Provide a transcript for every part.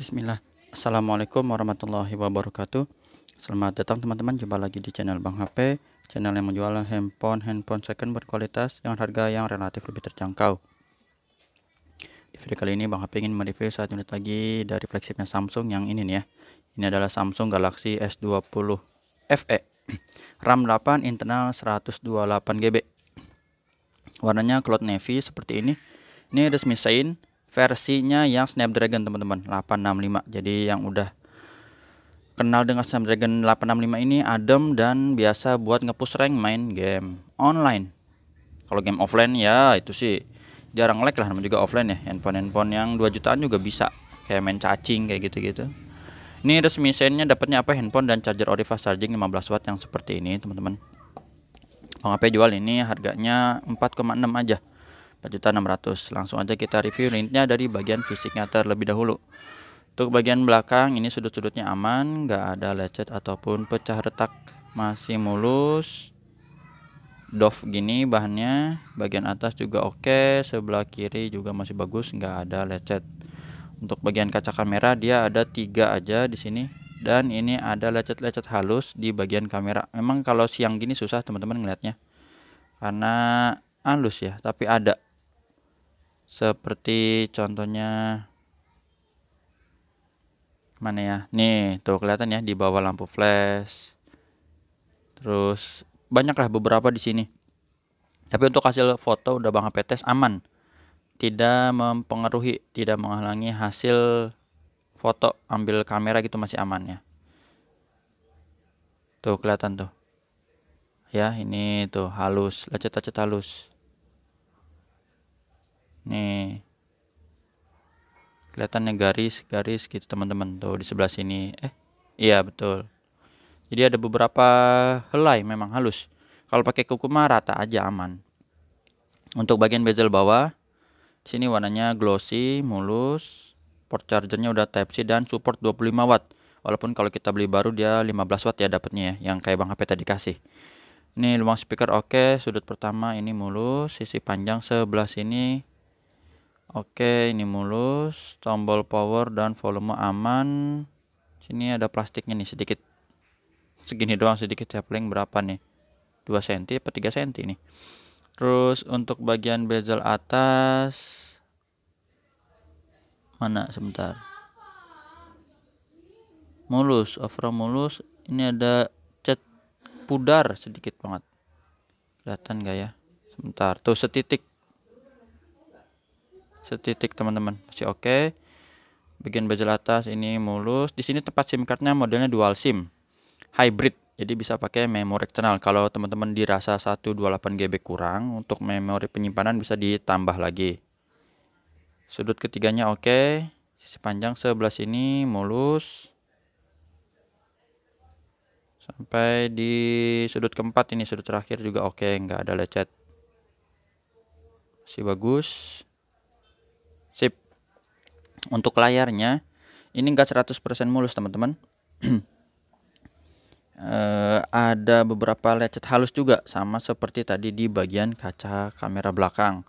Bismillah Assalamualaikum warahmatullahi wabarakatuh Selamat datang teman-teman Jumpa lagi di channel Bang HP Channel yang menjual handphone-handphone second berkualitas Dengan harga yang relatif lebih terjangkau Di video kali ini Bang HP ingin mereview saat unit lagi Dari flagshipnya Samsung yang ini nih ya Ini adalah Samsung Galaxy S20 FE RAM 8 internal 128GB Warnanya cloud navy seperti ini Ini resmi Sein versinya yang Snapdragon teman-teman 865 jadi yang udah kenal dengan Snapdragon 865 ini adem dan biasa buat ngepush rank main game online kalau game offline ya itu sih jarang lag lah namanya juga offline ya handphone-handphone yang 2 jutaan juga bisa kayak main cacing kayak gitu-gitu ini resmi sendnya dapatnya apa handphone dan charger oriflame charging 15 watt yang seperti ini teman-teman Bang HP jual ini harganya 4,6 aja 4.600 langsung aja kita review unitnya dari bagian fisiknya terlebih dahulu untuk bagian belakang ini sudut-sudutnya aman nggak ada lecet ataupun pecah retak masih mulus doff gini bahannya bagian atas juga oke sebelah kiri juga masih bagus nggak ada lecet untuk bagian kaca kamera dia ada tiga aja di sini dan ini ada lecet-lecet halus di bagian kamera memang kalau siang gini susah teman-teman ngeliatnya karena halus ya tapi ada seperti contohnya mana ya nih tuh kelihatan ya di bawah lampu flash terus banyaklah beberapa di sini tapi untuk hasil foto udah bang HP aman tidak mempengaruhi tidak menghalangi hasil foto ambil kamera gitu masih aman ya tuh kelihatan tuh ya ini tuh halus lecet-lecet halus nih kelihatannya garis-garis gitu teman-teman tuh di sebelah sini eh iya betul jadi ada beberapa helai memang halus kalau pakai kuku rata aja aman untuk bagian bezel bawah sini warnanya glossy mulus port chargernya udah type C dan support 25 watt walaupun kalau kita beli baru dia 15 watt ya dapatnya ya yang kayak Bang HP tadi kasih ini lubang speaker oke okay. sudut pertama ini mulus sisi panjang sebelah sini Oke, ini mulus, tombol power dan volume aman. Sini ada plastiknya nih sedikit. Segini doang sedikit sapling berapa nih? 2 cm atau 3 cm nih. Terus untuk bagian bezel atas mana sebentar. Mulus, overall mulus. Ini ada cat pudar sedikit banget. Kelihatan gak ya? Sebentar, tuh setitik setitik teman-teman masih oke okay. bagian bezel atas ini mulus di sini tempat SIM cardnya modelnya dual SIM hybrid jadi bisa pakai memori eksternal kalau teman-teman dirasa 128 GB kurang untuk memori penyimpanan bisa ditambah lagi sudut ketiganya oke okay. sepanjang sebelah sini mulus sampai di sudut keempat ini sudut terakhir juga oke okay. nggak ada lecet masih bagus untuk layarnya ini enggak 100% mulus teman-teman e, ada beberapa lecet halus juga sama seperti tadi di bagian kaca kamera belakang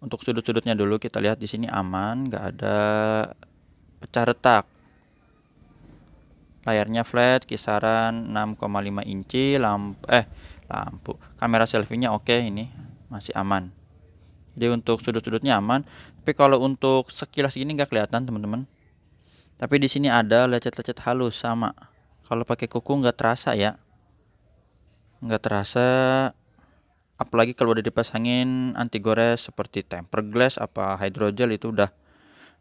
untuk sudut-sudutnya dulu kita lihat di sini aman nggak ada pecah retak layarnya flat kisaran 6,5 inci lampu eh lampu kamera selfie-nya oke okay, ini masih aman jadi untuk sudut-sudutnya aman tapi kalau untuk sekilas gini nggak kelihatan teman-teman tapi di sini ada lecet-lecet halus sama kalau pakai kuku nggak terasa ya nggak terasa apalagi kalau udah dipasangin anti gores seperti temper glass apa hydrogel itu udah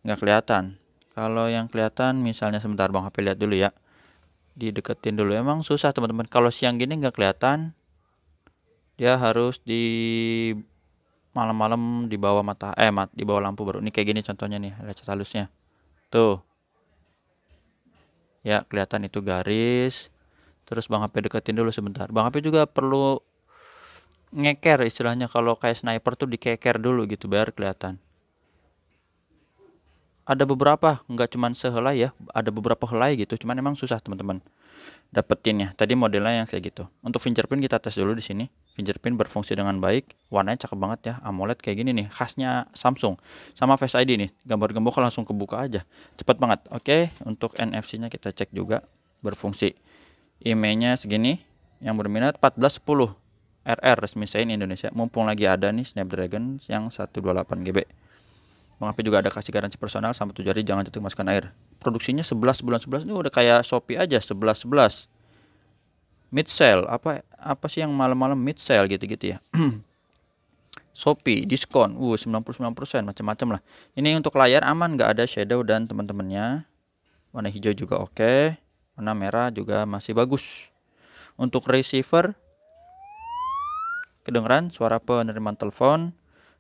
nggak kelihatan kalau yang kelihatan misalnya sebentar bang HP lihat dulu ya dideketin dulu emang susah teman-teman kalau siang gini nggak kelihatan dia harus di malam-malam di bawah mata eh mat di bawah lampu baru ini kayak gini contohnya nih lecet halusnya tuh ya kelihatan itu garis terus bang HP deketin dulu sebentar bang HP juga perlu ngeker istilahnya kalau kayak sniper tuh dikeker dulu gitu biar kelihatan ada beberapa, nggak cuma sehelai ya, ada beberapa helai gitu, cuman emang susah teman-teman dapetin ya. Tadi modelnya yang kayak gitu. Untuk fingerprint kita tes dulu di sini. Fingerprint berfungsi dengan baik, warnanya cakep banget ya, AMOLED kayak gini nih, khasnya Samsung. Sama Face ID nih, gambar gembok langsung kebuka aja, cepet banget. Oke, untuk NFC-nya kita cek juga berfungsi. IMEI-nya segini, yang berminat 1410 RR resmi saya Indonesia. Mumpung lagi ada nih Snapdragon yang 128 GB. Bang Api juga ada kasih garansi personal sampai tujuh hari jangan jatuh masukkan air. Produksinya 11 bulan 11 ini udah kayak Shopee aja 11 11. Mid sale apa apa sih yang malam-malam mid sale gitu-gitu ya. Shopee diskon uh 99% macam-macam lah. Ini untuk layar aman nggak ada shadow dan teman-temannya. Warna hijau juga oke, okay. warna merah juga masih bagus. Untuk receiver kedengeran suara penerimaan telepon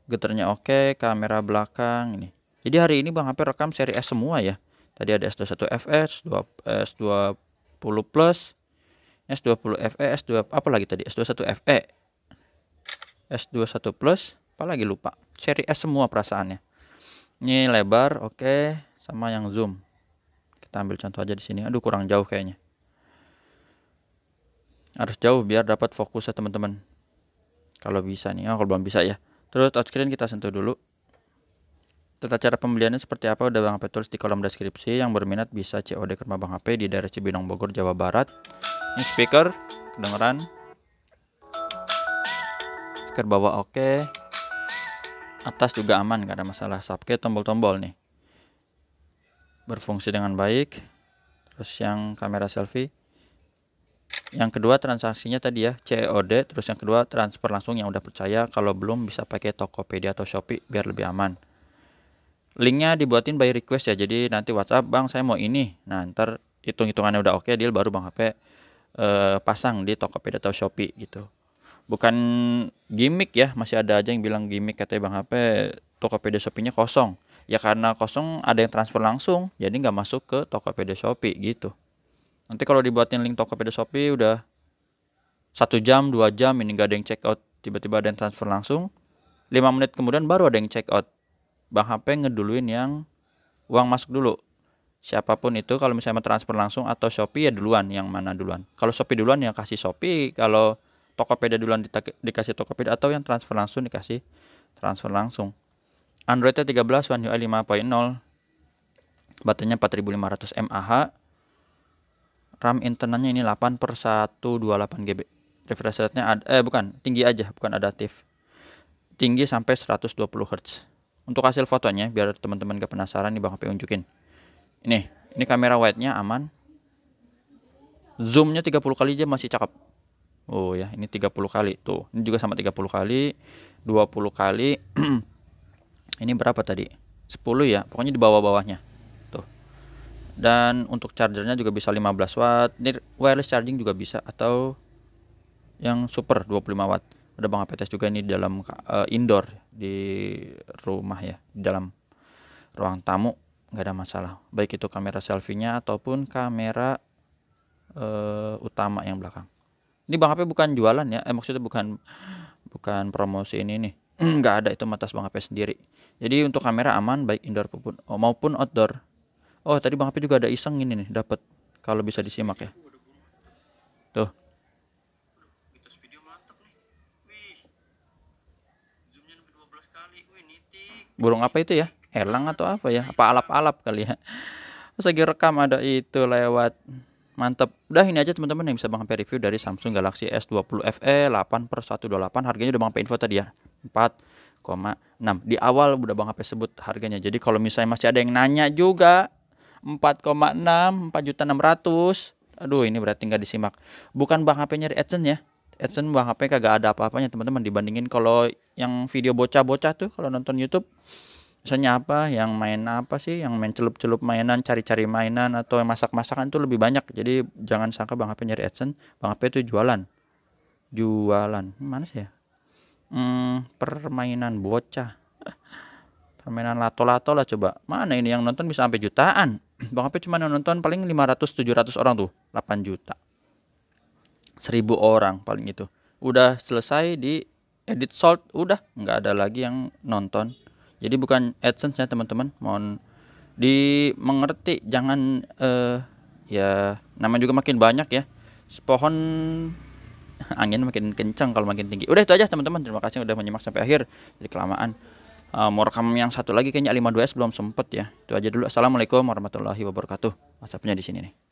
geternya oke kamera belakang ini jadi hari ini bang hampir rekam seri S semua ya tadi ada S21 FS S20 plus S20 FE S2 apa lagi tadi S21 FE S21 plus apa lagi lupa seri S semua perasaannya ini lebar oke okay. sama yang zoom kita ambil contoh aja di sini aduh kurang jauh kayaknya harus jauh biar dapat fokus ya teman-teman kalau bisa nih oh, kalau belum bisa ya Terus touchscreen kita sentuh dulu. Tata cara pembeliannya seperti apa udah Bang HP tulis di kolom deskripsi. Yang berminat bisa COD ke rumah Bang HP di daerah Cibinong Bogor, Jawa Barat. Ini speaker, kedengeran. Speaker bawah oke. Okay. Atas juga aman, gak ada masalah. Subke tombol-tombol nih. Berfungsi dengan baik. Terus yang kamera selfie yang kedua transaksinya tadi ya COD terus yang kedua transfer langsung yang udah percaya kalau belum bisa pakai Tokopedia atau Shopee biar lebih aman linknya dibuatin by request ya jadi nanti WhatsApp bang saya mau ini nah ntar hitung hitungannya udah oke okay, deal baru bang HP eh, pasang di Tokopedia atau Shopee gitu bukan gimmick ya masih ada aja yang bilang gimmick katanya bang HP Tokopedia Shopee-nya kosong ya karena kosong ada yang transfer langsung jadi nggak masuk ke Tokopedia Shopee gitu nanti kalau dibuatin link Tokopedia Shopee udah satu jam dua jam ini gak ada yang check out tiba-tiba ada yang transfer langsung lima menit kemudian baru ada yang check out Bang HP ngeduluin yang uang masuk dulu siapapun itu kalau misalnya transfer langsung atau Shopee ya duluan yang mana duluan kalau Shopee duluan yang kasih Shopee kalau Tokopedia duluan dikasih Tokopedia atau yang transfer langsung dikasih transfer langsung android Androidnya 13 One UI 5.0 baterainya 4500 mAh RAM internalnya ini 8 per 128 GB refresh rate-nya eh bukan tinggi aja bukan adaptif tinggi sampai 120 Hz untuk hasil fotonya biar teman-teman gak penasaran nih Bang HP unjukin ini ini kamera wide-nya aman Zoom-nya 30 kali aja masih cakep oh ya ini 30 kali tuh ini juga sama 30 kali 20 kali ini berapa tadi 10 ya pokoknya di bawah-bawahnya dan untuk chargernya juga bisa 15 watt ini wireless charging juga bisa atau yang super 25 watt Ada bang tes juga ini di dalam uh, indoor di rumah ya di dalam ruang tamu nggak ada masalah baik itu kamera selfie-nya ataupun kamera uh, utama yang belakang ini bang HP bukan jualan ya eh, maksudnya bukan bukan promosi ini nih nggak ada itu matas bang HP sendiri jadi untuk kamera aman baik indoor maupun outdoor Oh, tadi Bang Api juga ada iseng ini nih, dapat kalau bisa disimak ya. Tuh. Burung apa itu ya? Helang atau apa ya? Apa alap-alap kali ya? Segi rekam ada itu lewat mantep udah ini aja teman-teman yang bisa Bang Api review dari Samsung Galaxy S20 FE 8 per 128 harganya udah Bang Api info tadi ya 4 6. di awal udah Bang HP sebut harganya jadi kalau misalnya masih ada yang nanya juga 4,6 ratus aduh ini berarti nggak disimak bukan bang HP nyari AdSense ya AdSense bang HP kagak ada apa-apanya teman-teman dibandingin kalau yang video bocah-bocah tuh kalau nonton YouTube misalnya apa yang main apa sih yang main celup-celup mainan cari-cari mainan atau yang masak-masakan itu lebih banyak jadi jangan sangka bang HP nyari adsense bang HP itu jualan jualan mana sih ya hmm, permainan bocah permainan lato-lato lah coba mana ini yang nonton bisa sampai jutaan Bang apa cuma nonton paling 500-700 orang tuh 8 juta 1000 orang paling itu udah selesai di edit salt udah nggak ada lagi yang nonton jadi bukan AdSense ya teman-teman mohon dimengerti jangan eh, ya nama juga makin banyak ya pohon angin makin kencang kalau makin tinggi udah itu aja teman-teman terima kasih udah menyimak sampai akhir jadi kelamaan uh, mau rekam yang satu lagi kayaknya 52S belum sempet ya. Itu aja dulu. Assalamualaikum warahmatullahi wabarakatuh. WhatsAppnya di sini nih.